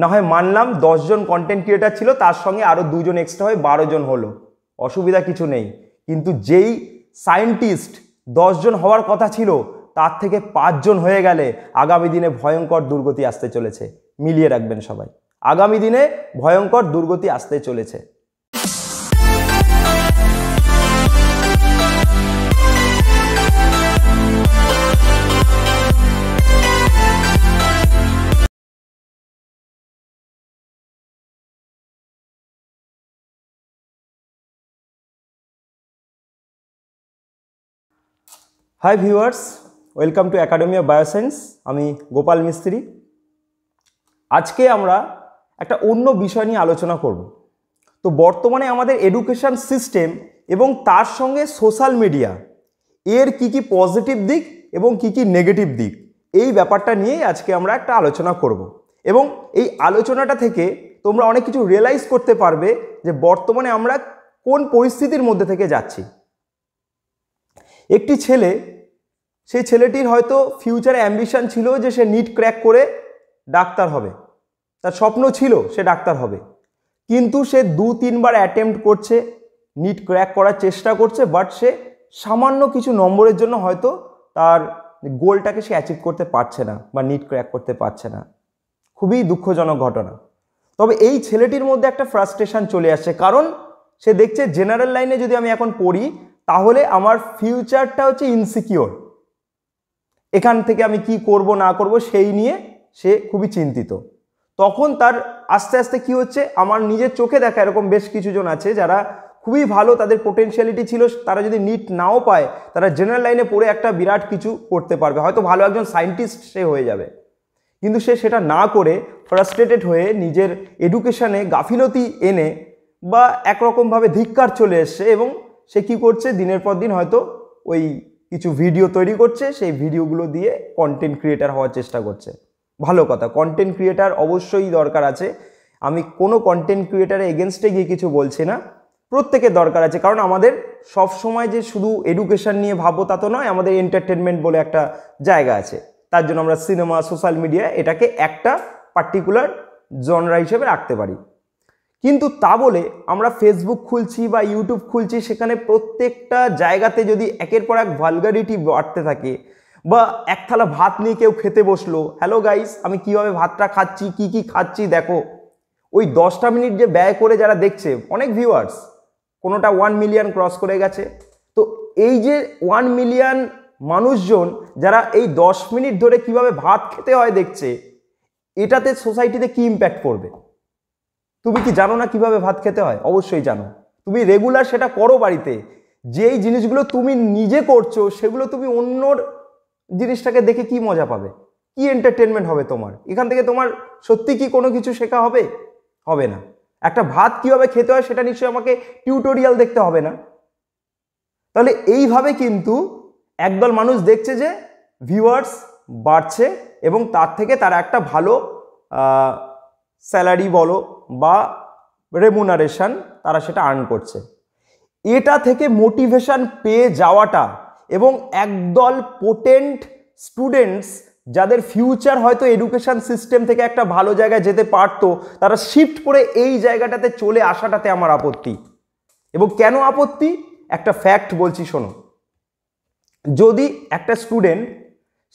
না হয় মানলাম দশজন কন্টেন্ট ক্রিয়েটার ছিল তার সঙ্গে আরও দুজন এক্সট্রা হয়ে বারোজন হলো অসুবিধা কিছু নেই কিন্তু যেই সায়েন্টিস্ট দশজন হওয়ার কথা ছিল তার থেকে পাঁচজন হয়ে গেলে আগামী দিনে ভয়ঙ্কর দুর্গতি আসতে চলেছে মিলিয়ে রাখবেন সবাই আগামী দিনে ভয়ঙ্কর দুর্গতি আসতে চলেছে hi viewers welcome to academy of bioscience আমি গোপাল মিস্ত্রি আজকে আমরা একটা অন্য বিষয় নিয়ে আলোচনা করব তো বর্তমানে আমাদের এডুকেশান সিস্টেম এবং তার সঙ্গে সোশ্যাল মিডিয়া এর কি কি পজিটিভ দিক এবং কি কি নেগেটিভ দিক এই ব্যাপারটা নিয়েই আজকে আমরা একটা আলোচনা করব এবং এই আলোচনাটা থেকে তোমরা অনেক কিছু রিয়েলাইজ করতে পারবে যে বর্তমানে আমরা কোন পরিস্থিতির মধ্যে থেকে যাচ্ছি একটি ছেলে সেই ছেলেটির হয়তো ফিউচারে অ্যাম্বিশান ছিল যে সে নিট ক্র্যাক করে ডাক্তার হবে তার স্বপ্ন ছিল সে ডাক্তার হবে কিন্তু সে দু তিনবার অ্যাটেম্প্ট করছে নিট ক্র্যাক করার চেষ্টা করছে বাট সে সামান্য কিছু নম্বরের জন্য হয়তো তার গোলটাকে সে অ্যাচিভ করতে পারছে না বা নিট ক্র্যাক করতে পারছে না খুবই দুঃখজনক ঘটনা তবে এই ছেলেটির মধ্যে একটা ফ্রাস্ট্রেশন চলে আসছে কারণ সে দেখছে জেনারেল লাইনে যদি আমি এখন পড়ি তাহলে আমার ফিউচারটা হচ্ছে ইনসিকিওর এখান থেকে আমি কি করব না করব সেই নিয়ে সে খুবই চিন্তিত তখন তার আস্তে আস্তে কি হচ্ছে আমার নিজের চোখে দেখা এরকম বেশ কিছুজন আছে যারা খুবই ভালো তাদের পোটেনশিয়ালিটি ছিল তারা যদি নিট নাও পায় তারা জেনারেল লাইনে পড়ে একটা বিরাট কিছু করতে পারবে হয়তো ভালো একজন সায়েন্টিস্ট সে হয়ে যাবে কিন্তু সে সেটা না করে ফ্রাস্ট্রেটেড হয়ে নিজের এডুকেশানে গাফিলতি এনে বা একরকমভাবে ধিক্কার চলে এসছে এবং সে কি করছে দিনের পর দিন হয়তো ওই কিছু ভিডিও তৈরি করছে সেই ভিডিওগুলো দিয়ে কন্টেন্ট ক্রিয়েটার হওয়ার চেষ্টা করছে ভালো কথা কন্টেন্ট ক্রিয়েটার অবশ্যই দরকার আছে আমি কোনো কন্টেন্ট ক্রিয়েটার এগেনস্টে গিয়ে কিছু বলছি না প্রত্যেকের দরকার আছে কারণ আমাদের সব সময় যে শুধু এডুকেশন নিয়ে ভাবো তা তো নয় আমাদের এন্টারটেনমেন্ট বলে একটা জায়গা আছে তার জন্য আমরা সিনেমা সোশ্যাল মিডিয়া এটাকে একটা পার্টিকুলার জনরা হিসেবে রাখতে পারি কিন্তু তা বলে আমরা ফেসবুক খুলছি বা ইউটিউব খুলছি সেখানে প্রত্যেকটা জায়গাতে যদি একের পর এক ভালগারিটি বাড়তে থাকে বা এক থালা ভাত নিয়ে কেউ খেতে বসলো হ্যালো গাইস আমি কিভাবে ভাতটা খাচ্ছি কি কি খাচ্ছি দেখো ওই দশটা মিনিট যে ব্যয় করে যারা দেখছে অনেক ভিউয়ার্স কোনোটা ওয়ান মিলিয়ন ক্রস করে গেছে তো এই যে ওয়ান মিলিয়ন মানুষজন যারা এই দশ মিনিট ধরে কিভাবে ভাত খেতে হয় দেখছে এটাতে সোসাইটিতে কি ইম্প্যাক্ট পড়বে তুমি কি জানো না কিভাবে ভাত খেতে হয় অবশ্যই জানো তুমি রেগুলার সেটা করো বাড়িতে যেই জিনিসগুলো তুমি নিজে করছো সেগুলো তুমি অন্যর জিনিসটাকে দেখে কি মজা পাবে কি এন্টারটেনমেন্ট হবে তোমার এখান থেকে তোমার সত্যি কি কোনো কিছু শেখা হবে হবে না একটা ভাত কীভাবে খেতে হয় সেটা নিশ্চয়ই আমাকে টিউটোরিয়াল দেখতে হবে না তাহলে এইভাবে কিন্তু একদল মানুষ দেখছে যে ভিউয়ার্স বাড়ছে এবং তার থেকে তারা একটা ভালো স্যালারি বলো বা রেমুনারেশান তারা সেটা আর্ন করছে এটা থেকে মোটিভেশান পেয়ে যাওয়াটা এবং একদল পোটেন্ট স্টুডেন্টস যাদের ফিউচার হয়তো এডুকেশান সিস্টেম থেকে একটা ভালো জায়গায় যেতে পারতো তারা শিফট করে এই জায়গাটাতে চলে আসাটাতে আমার আপত্তি এবং কেন আপত্তি একটা ফ্যাক্ট বলছি শোনো যদি একটা স্টুডেন্ট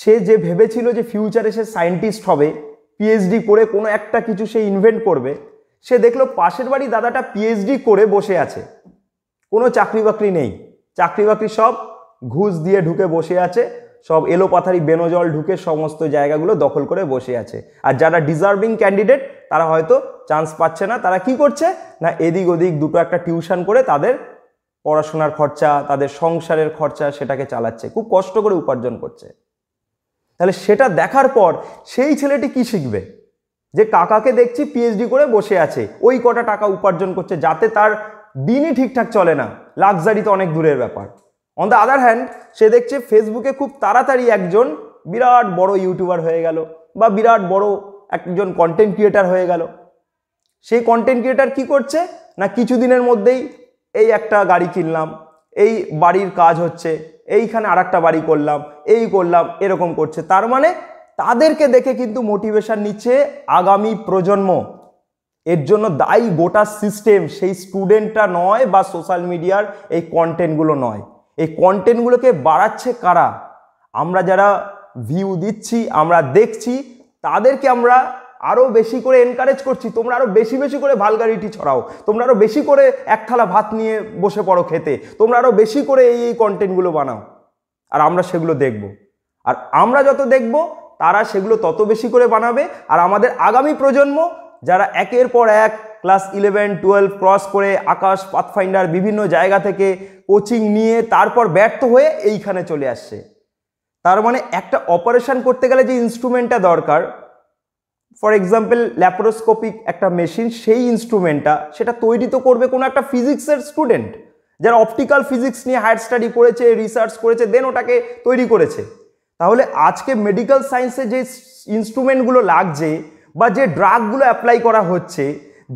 সে যে ভেবেছিল যে ফিউচারে সে সায়েন্টিস্ট হবে পিএইচডি করে কোনো একটা কিছু সে ইনভেন্ট করবে সে দেখলো পাশের বাড়ি দাদাটা পিএইচডি করে বসে আছে কোনো চাকরি বাকরি নেই চাকরি বাকরি সব ঘুষ দিয়ে ঢুকে বসে আছে সব এলো পাথারি বেনোজল ঢুকে সমস্ত জায়গাগুলো দখল করে বসে আছে আর যারা ডিজার্ভিং ক্যান্ডিডেট তারা হয়তো চান্স পাচ্ছে না তারা কি করছে না এদিক ওদিক দুটো একটা টিউশন করে তাদের পড়াশোনার খরচা তাদের সংসারের খরচা সেটাকে চালাচ্ছে খুব কষ্ট করে উপার্জন করছে তাহলে সেটা দেখার পর সেই ছেলেটি কি শিখবে যে কাকাকে দেখছি পিএইচডি করে বসে আছে ওই কটা টাকা উপার্জন করছে যাতে তার দিনই ঠিকঠাক চলে না লাক্সারি তো অনেক দূরের ব্যাপার অন দ্য আদার হ্যান্ড সে দেখছে ফেসবুকে খুব তাড়াতাড়ি একজন বিরাট বড় ইউটিউবার হয়ে গেল বা বিরাট বড় একজন কন্টেন্ট ক্রিয়েটার হয়ে গেল সেই কন্টেন্ট ক্রিয়েটার কি করছে না কিছুদিনের মধ্যেই এই একটা গাড়ি কিনলাম এই বাড়ির কাজ হচ্ছে এইখানে আর বাড়ি করলাম এই করলাম এরকম করছে তার মানে তাদেরকে দেখে কিন্তু মোটিভেশান নিচ্ছে আগামী প্রজন্ম এর জন্য দায়ী গোটা সিস্টেম সেই স্টুডেন্টটা নয় বা সোশ্যাল মিডিয়ার এই কন্টেন্টগুলো নয় এই কন্টেন্টগুলোকে বাড়াচ্ছে কারা আমরা যারা ভিউ দিচ্ছি আমরা দেখছি তাদেরকে আমরা আরও বেশি করে এনকারেজ করছি তোমরা আরও বেশি বেশি করে ভালগারিটি ছড়াও তোমরা আরও বেশি করে এক থালা ভাত নিয়ে বসে পড়ো খেতে তোমরা আরও বেশি করে এই এই কন্টেন্টগুলো বানাও আর আমরা সেগুলো দেখব আর আমরা যত দেখব তারা সেগুলো তত বেশি করে বানাবে আর আমাদের আগামী প্রজন্ম যারা একের পর এক ক্লাস ইলেভেন টুয়েলভ ক্রস করে আকাশ পাথফাইন্ডার বিভিন্ন জায়গা থেকে কোচিং নিয়ে তারপর ব্যর্থ হয়ে এইখানে চলে আসছে তার মানে একটা অপারেশান করতে গেলে যে ইনস্ট্রুমেন্টটা দরকার ফর এক্সাম্পল ল্যাপারোস্কোপিক একটা মেশিন সেই ইনস্ট্রুমেন্টটা সেটা তৈরি তো করবে কোনো একটা ফিজিক্সের স্টুডেন্ট যারা অপটিক্যাল ফিজিক্স নিয়ে হায়ার স্টাডি করেছে রিসার্চ করেছে দেন ওটাকে তৈরি করেছে তাহলে আজকে মেডিকেল সায়েন্সে যে ইনস্ট্রুমেন্টগুলো লাগছে বা যে ড্রাগগুলো অ্যাপ্লাই করা হচ্ছে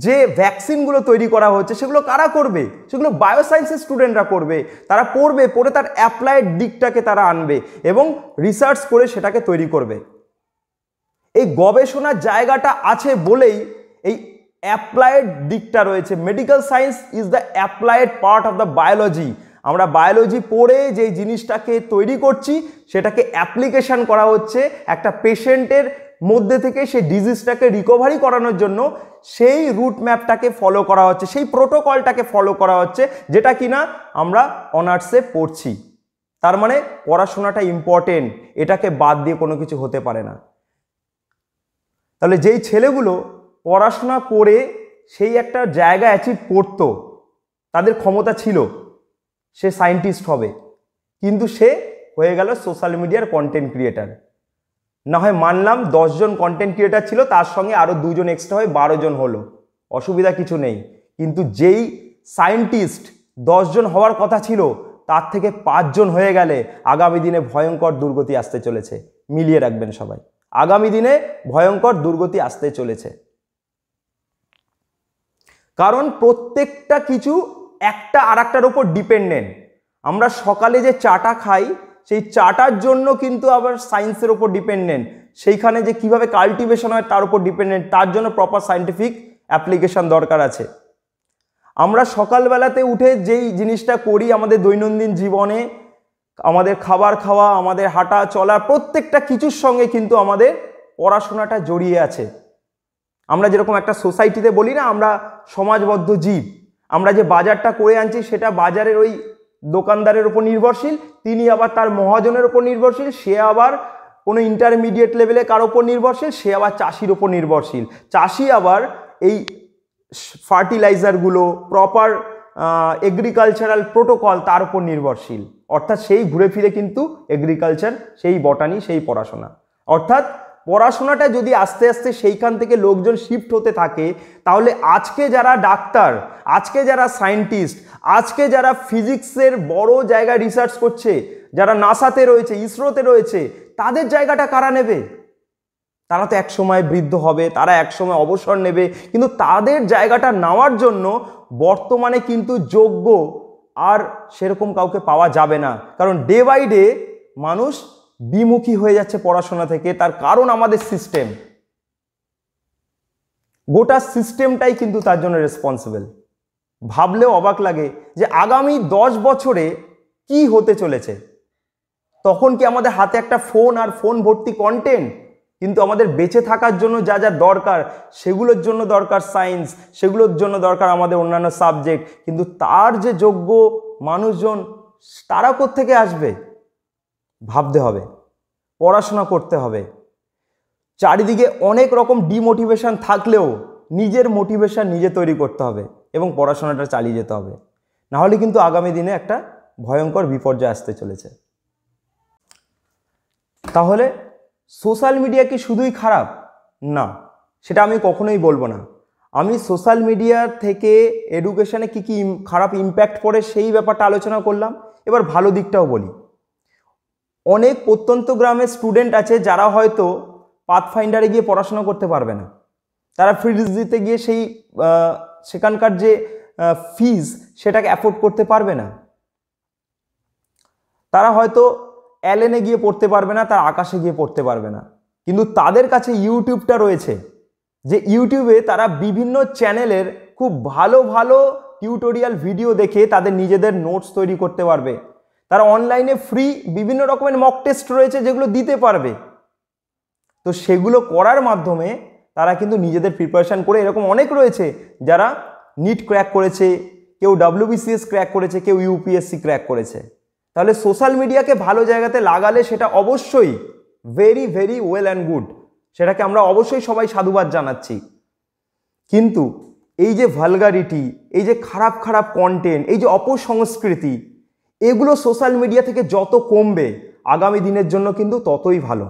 যে ভ্যাকসিনগুলো তৈরি করা হচ্ছে সেগুলো কারা করবে সেগুলো বায়োসায়েন্সের স্টুডেন্টরা করবে তারা পড়বে পড়ে তার অ্যাপ্লাইড দিকটাকে তারা আনবে এবং রিসার্চ করে সেটাকে তৈরি করবে এই গবেষণার জায়গাটা আছে বলেই এই অ্যাপ্লায়েড দিকটা রয়েছে medical science is the applied part of the biology আমরা বায়োলজি পড়ে যেই জিনিসটাকে তৈরি করছি সেটাকে অ্যাপ্লিকেশান করা হচ্ছে একটা পেশেন্টের মধ্যে থেকে সেই ডিজিজটাকে রিকভারি করানোর জন্য সেই রুট ম্যাপটাকে ফলো করা হচ্ছে সেই প্রোটোকলটাকে ফলো করা হচ্ছে যেটা কিনা আমরা অনার্সে পড়ছি তার মানে পড়াশোনাটা ইম্পর্টেন্ট এটাকে বাদ দিয়ে কোনো কিছু হতে পারে না তাহলে যেই ছেলেগুলো পড়াশোনা করে সেই একটা জায়গা অ্যাচিভ করতো তাদের ক্ষমতা ছিল সে সায়েন্টিস্ট হবে কিন্তু সে হয়ে গেল সোশ্যাল মিডিয়ার কন্টেন্ট ক্রিয়েটার না হয় মানলাম দশজন কন্টেন্ট ক্রিয়েটার ছিল তার সঙ্গে আরও দুজন এক্সট্রা হয়ে বারো জন হলো অসুবিধা কিছু নেই কিন্তু যেই সায়েন্টিস্ট দশজন হওয়ার কথা ছিল তার থেকে পাঁচজন হয়ে গেলে আগামী দিনে ভয়ঙ্কর দুর্গতি আসতে চলেছে মিলিয়ে রাখবেন সবাই আগামী দিনে ভয়ঙ্কর দুর্গতি আসতে চলেছে কারণ প্রত্যেকটা কিছু একটা আর একটার ওপর ডিপেন্ডেন্ট আমরা সকালে যে চাটা খাই সেই চাটার জন্য কিন্তু আবার সায়েন্সের ওপর ডিপেন্ডেন্ট সেইখানে যে কিভাবে কাল্টিভেশন হয় তার উপর ডিপেন্ডেন্ট তার জন্য প্রপার সায়েন্টিফিক অ্যাপ্লিকেশান দরকার আছে আমরা সকালবেলাতে উঠে যেই জিনিসটা করি আমাদের দৈনন্দিন জীবনে আমাদের খাবার খাওয়া আমাদের হাঁটা চলা প্রত্যেকটা কিছুর সঙ্গে কিন্তু আমাদের পড়াশোনাটা জড়িয়ে আছে আমরা যেরকম একটা সোসাইটিতে বলি না আমরা সমাজবদ্ধ জীব আমরা যে বাজারটা করে আনছি সেটা বাজারের ওই দোকানদারের ওপর নির্ভরশীল তিনি আবার তার মহাজনের ওপর নির্ভরশীল সে আবার কোনো ইন্টারমিডিয়েট লেভেলে কার ওপর নির্ভরশীল সে আবার চাষির ওপর নির্ভরশীল চাষি আবার এই ফার্টিলাইজারগুলো প্রপার এগ্রিকালচারাল প্রোটোকল তার উপর নির্ভরশীল অর্থাৎ সেই ঘুরে ফিরে কিন্তু এগ্রিকালচার সেই বটানি সেই পড়াশোনা অর্থাৎ পড়াশোনাটা যদি আস্তে আস্তে সেইখান থেকে লোকজন শিফট হতে থাকে তাহলে আজকে যারা ডাক্তার আজকে যারা সায়েন্টিস্ট আজকে যারা ফিজিক্সের বড় জায়গায় রিসার্চ করছে যারা নাসাতে রয়েছে ইসরোতে রয়েছে তাদের জায়গাটা কারা নেবে তারা তো একসময় বৃদ্ধ হবে তারা একসময় অবসর নেবে কিন্তু তাদের জায়গাটা নেওয়ার জন্য বর্তমানে কিন্তু যোগ্য আর সেরকম কাউকে পাওয়া যাবে না কারণ ডে বাই ডে মানুষ বিমুখী হয়ে যাচ্ছে পড়াশোনা থেকে তার কারণ আমাদের সিস্টেম গোটা সিস্টেমটাই কিন্তু তার জন্য রেসপন্সিবল ভাবলেও অবাক লাগে যে আগামী দশ বছরে কি হতে চলেছে তখন কি আমাদের হাতে একটা ফোন আর ফোন ভর্তি কন্টেন্ট কিন্তু আমাদের বেঁচে থাকার জন্য যা যা দরকার সেগুলোর জন্য দরকার সায়েন্স সেগুলোর জন্য দরকার আমাদের অন্যান্য সাবজেক্ট কিন্তু তার যে যোগ্য মানুষজন তারা কোথেকে আসবে ভাবতে হবে পড়াশোনা করতে হবে চারিদিকে অনেক রকম ডিমোটিভেশান থাকলেও নিজের মোটিভেশান নিজে তৈরি করতে হবে এবং পড়াশোনাটা চালিয়ে যেতে হবে নাহলে কিন্তু আগামী দিনে একটা ভয়ঙ্কর বিপর্যয় আসতে চলেছে তাহলে সোশ্যাল মিডিয়া কি শুধুই খারাপ না সেটা আমি কখনোই বলবো না আমি সোশ্যাল মিডিয়ার থেকে এডুকেশানে কী কী খারাপ ইম্প্যাক্ট পড়ে সেই ব্যাপারটা আলোচনা করলাম এবার ভালো দিকটাও বলি অনেক প্রত্যন্ত গ্রামের স্টুডেন্ট আছে যারা হয়তো পাথফাইন্ডারে গিয়ে পড়াশোনা করতে পারবে না তারা ফ্রিজ দিতে গিয়ে সেই সেখানকার যে ফিজ সেটাকে অ্যাফোর্ড করতে পারবে না তারা হয়তো অ্যালেনে গিয়ে পড়তে পারবে না তারা আকাশে গিয়ে পড়তে পারবে না কিন্তু তাদের কাছে ইউটিউবটা রয়েছে যে ইউটিউবে তারা বিভিন্ন চ্যানেলের খুব ভালো ভালো টিউটোরিয়াল ভিডিও দেখে তাদের নিজেদের নোটস তৈরি করতে পারবে তারা অনলাইনে ফ্রি বিভিন্ন রকমের মক টেস্ট রয়েছে যেগুলো দিতে পারবে তো সেগুলো করার মাধ্যমে তারা কিন্তু নিজেদের প্রিপারেশান করে এরকম অনেক রয়েছে যারা নিট ক্র্যাক করেছে কেউ ডাব্লিউবিসিএস ক্র্যাক করেছে কেউ ইউপিএসসি ক্র্যাক করেছে তাহলে সোশ্যাল মিডিয়াকে ভালো জায়গাতে লাগালে সেটা অবশ্যই very very well and good সেটাকে আমরা অবশ্যই সবাই সাধুবাদ জানাচ্ছি কিন্তু এই যে ভালগারিটি এই যে খারাপ খারাপ কন্টেন্ট এই যে অপসংস্কৃতি এগুলো সোশ্যাল মিডিয়া থেকে যত কমবে আগামী দিনের জন্য কিন্তু ততই ভালো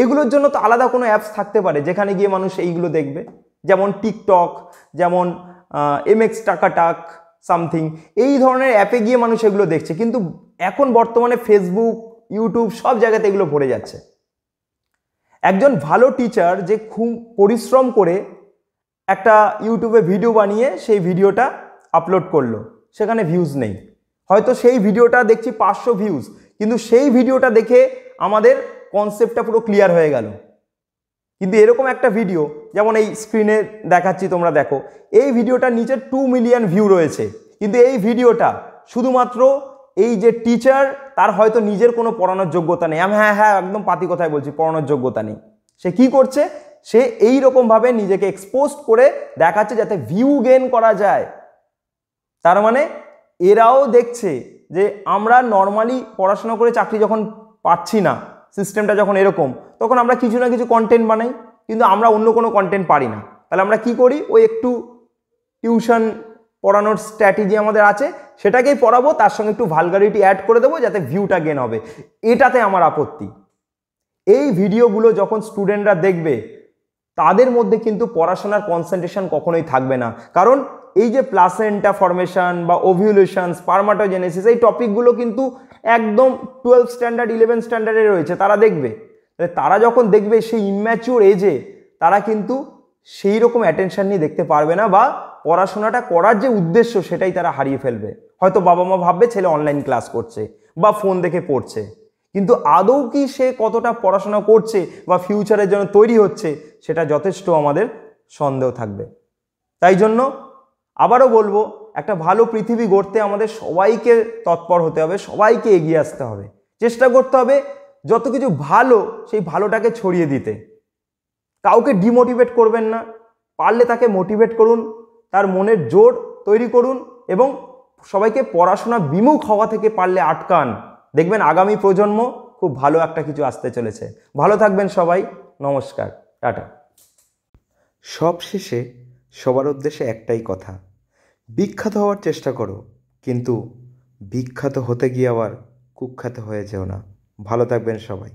এগুলোর জন্য তো আলাদা কোনো অ্যাপস থাকতে পারে যেখানে গিয়ে মানুষ এইগুলো দেখবে যেমন টিকটক যেমন এমএক্স টাকাটাক সামথিং এই ধরনের অ্যাপে গিয়ে মানুষ এগুলো দেখছে কিন্তু এখন বর্তমানে ফেসবুক ইউটিউব সব জায়গাতে এগুলো ভরে যাচ্ছে একজন ভালো টিচার যে খুব পরিশ্রম করে একটা ইউটিউবে ভিডিও বানিয়ে সেই ভিডিওটা আপলোড করলো সেখানে ভিউজ নেই হয়তো সেই ভিডিওটা দেখছি পাঁচশো ভিউজ কিন্তু সেই ভিডিওটা দেখে আমাদের কনসেপ্টটা পুরো ক্লিয়ার হয়ে গেল কিন্তু এরকম একটা ভিডিও যেমন এই স্ক্রিনে দেখাচ্ছি তোমরা দেখো এই ভিডিওটা নিচে টু মিলিয়ন ভিউ রয়েছে কিন্তু এই ভিডিওটা শুধুমাত্র এই যে টিচার তার হয়তো নিজের কোনো পড়ানোর যোগ্যতা নেই আমি হ্যাঁ হ্যাঁ একদম পাতি কথায় বলছি পড়ানোর যোগ্যতা নেই সে কি করছে সে এই রকমভাবে নিজেকে এক্সপোজ করে দেখাচ্ছে যাতে ভিউ গেন করা যায় তার মানে এরাও দেখছে যে আমরা নর্মালি পড়াশোনা করে চাকরি যখন পাচ্ছি না সিস্টেমটা যখন এরকম তখন আমরা কিছু না কিছু কন্টেন্ট বানাই কিন্তু আমরা অন্য কোনো কন্টেন্ট পারি না তাহলে আমরা কি করি ওই একটু টিউশন পড়ানোর স্ট্র্যাটেজি আমাদের আছে সেটাকেই পড়াবো তার সঙ্গে একটু ভালগারিটি অ্যাড করে দেবো যাতে ভিউটা গেন হবে এটাতে আমার আপত্তি এই ভিডিওগুলো যখন স্টুডেন্টরা দেখবে তাদের মধ্যে কিন্তু পড়াশোনার কনসেন্ট্রেশন কখনোই থাকবে না কারণ এই যে প্লাসেন্টা ফরমেশন বা ওভিউলেশন স্পার্মাটোজেনেসিস এই টপিকগুলো কিন্তু একদম টুয়েলভ স্ট্যান্ডার্ড ইলেভেন স্ট্যান্ডার্ডে রয়েছে তারা দেখবে তারা যখন দেখবে সেই ইম্যাচিওর এজে তারা কিন্তু সেই রকম অ্যাটেনশান নিয়ে দেখতে পারবে না বা পড়াশোনাটা করার যে উদ্দেশ্য সেটাই তারা হারিয়ে ফেলবে হয়তো বাবা মা ভাববে ছেলে অনলাইন ক্লাস করছে বা ফোন দেখে পড়ছে কিন্তু আদৌ কি সে কতটা পড়াশোনা করছে বা ফিউচারের জন্য তৈরি হচ্ছে সেটা যথেষ্ট আমাদের সন্দেহ থাকবে তাই জন্য আবারও বলবো একটা ভালো পৃথিবী গড়তে আমাদের সবাইকে তৎপর হতে হবে সবাইকে এগিয়ে আসতে হবে চেষ্টা করতে হবে যত কিছু ভালো সেই ভালোটাকে ছড়িয়ে দিতে কাউকে ডিমোটিভেট করবেন না পারলে তাকে মোটিভেট করুন তার মনের জোর তৈরি করুন এবং সবাইকে পড়াশোনা বিমুখ হওয়া থেকে পারলে আটকান দেখবেন আগামী প্রজন্ম খুব ভালো একটা কিছু আসতে চলেছে ভালো থাকবেন সবাই নমস্কার টাটা সবশেষে সবার উদ্দেশ্যে একটাই কথা বিখ্যাত হওয়ার চেষ্টা করো কিন্তু বিখ্যাত হতে গিয়ে আবার কুখ্যাত হয়ে যেও না ভালো থাকবেন সবাই